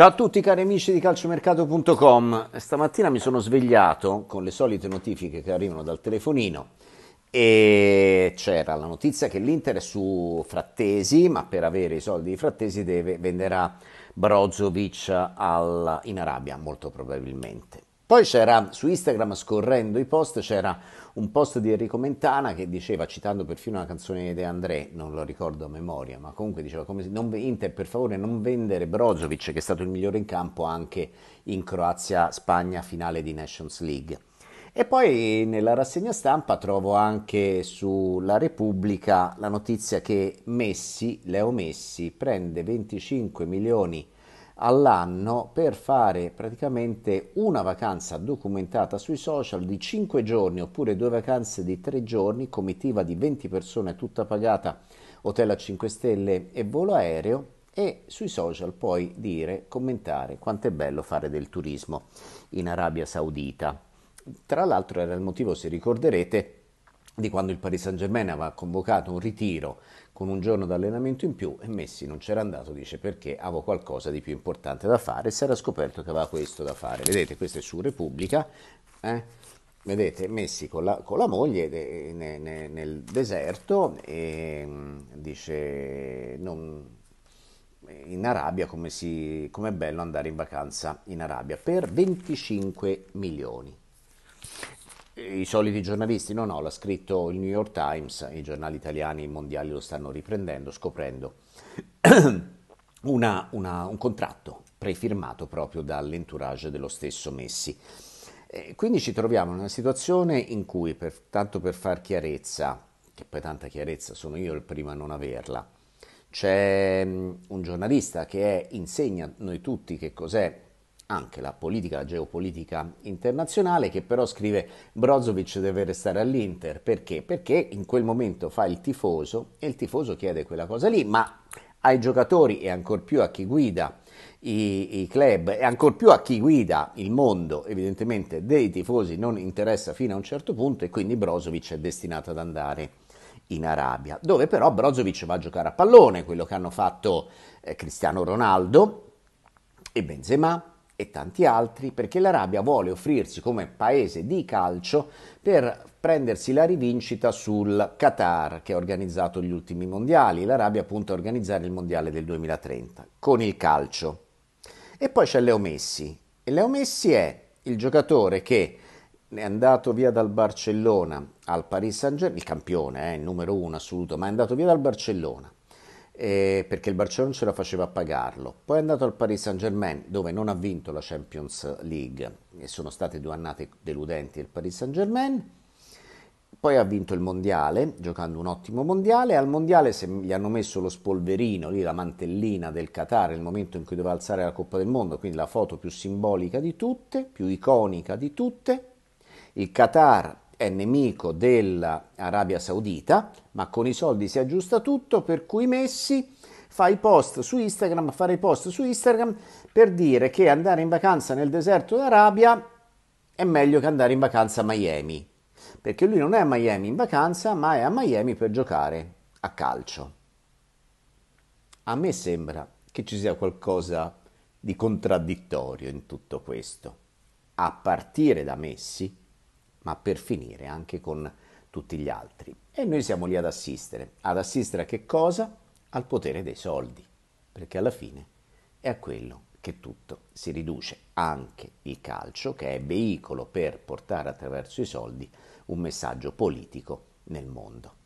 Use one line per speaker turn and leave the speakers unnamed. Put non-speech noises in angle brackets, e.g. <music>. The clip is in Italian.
Ciao a tutti cari amici di calciomercato.com, stamattina mi sono svegliato con le solite notifiche che arrivano dal telefonino e c'era la notizia che l'Inter è su Frattesi, ma per avere i soldi di Frattesi deve, venderà Brozovic alla, in Arabia, molto probabilmente. Poi c'era su Instagram, scorrendo i post, c'era un post di Enrico Mentana che diceva, citando perfino una canzone di André, non lo ricordo a memoria, ma comunque diceva, come, non, Inter per favore non vendere Brozovic, che è stato il migliore in campo anche in Croazia-Spagna finale di Nations League. E poi nella rassegna stampa trovo anche sulla Repubblica la notizia che Messi, Leo Messi, prende 25 milioni di all'anno per fare praticamente una vacanza documentata sui social di 5 giorni oppure due vacanze di 3 giorni, comitiva di 20 persone tutta pagata, hotel a 5 stelle e volo aereo e sui social poi dire, commentare quanto è bello fare del turismo in Arabia Saudita. Tra l'altro era il motivo, se ricorderete, di quando il Paris Saint Germain aveva convocato un ritiro con un giorno d'allenamento in più e Messi non c'era andato, dice perché avevo qualcosa di più importante da fare e si era scoperto che aveva questo da fare. Vedete, questo è su Repubblica, eh? vedete Messi con la, con la moglie de, ne, ne, nel deserto e mm, dice non, eh, in Arabia come, si, come è bello andare in vacanza in Arabia per 25 milioni i soliti giornalisti, no, no, l'ha scritto il New York Times, i giornali italiani mondiali lo stanno riprendendo, scoprendo <clears throat> una, una, un contratto prefirmato proprio dall'entourage dello stesso Messi. E quindi ci troviamo in una situazione in cui, per, tanto per far chiarezza, che poi tanta chiarezza sono io il primo a non averla, c'è mm, un giornalista che è, insegna a noi tutti che cos'è anche la politica, la geopolitica internazionale, che però scrive Brozovic deve restare all'Inter. Perché? Perché in quel momento fa il tifoso e il tifoso chiede quella cosa lì, ma ai giocatori e ancor più a chi guida i, i club e ancor più a chi guida il mondo, evidentemente dei tifosi non interessa fino a un certo punto e quindi Brozovic è destinato ad andare in Arabia, dove però Brozovic va a giocare a pallone, quello che hanno fatto eh, Cristiano Ronaldo e Benzema e tanti altri perché l'Arabia vuole offrirsi come paese di calcio per prendersi la rivincita sul Qatar che ha organizzato gli ultimi mondiali. L'Arabia punta a organizzare il mondiale del 2030 con il calcio. E poi c'è Leo Messi. E Leo Messi è il giocatore che è andato via dal Barcellona al Paris Saint-Germain, il campione, eh, il numero uno assoluto, ma è andato via dal Barcellona eh, perché il Barcellona ce la faceva a pagarlo. Poi è andato al Paris Saint Germain dove non ha vinto la Champions League e sono state due annate deludenti il Paris Saint Germain. Poi ha vinto il mondiale, giocando un ottimo mondiale. Al mondiale se gli hanno messo lo spolverino, lì la mantellina del Qatar, nel momento in cui doveva alzare la Coppa del Mondo, quindi la foto più simbolica di tutte, più iconica di tutte. Il Qatar è nemico dell'Arabia Saudita, ma con i soldi si aggiusta tutto, per cui Messi fa i post su Instagram, fare i post su Instagram per dire che andare in vacanza nel deserto d'Arabia è meglio che andare in vacanza a Miami, perché lui non è a Miami in vacanza, ma è a Miami per giocare a calcio. A me sembra che ci sia qualcosa di contraddittorio in tutto questo, a partire da Messi, ma per finire anche con tutti gli altri. E noi siamo lì ad assistere. Ad assistere a che cosa? Al potere dei soldi, perché alla fine è a quello che tutto si riduce, anche il calcio, che è veicolo per portare attraverso i soldi un messaggio politico nel mondo.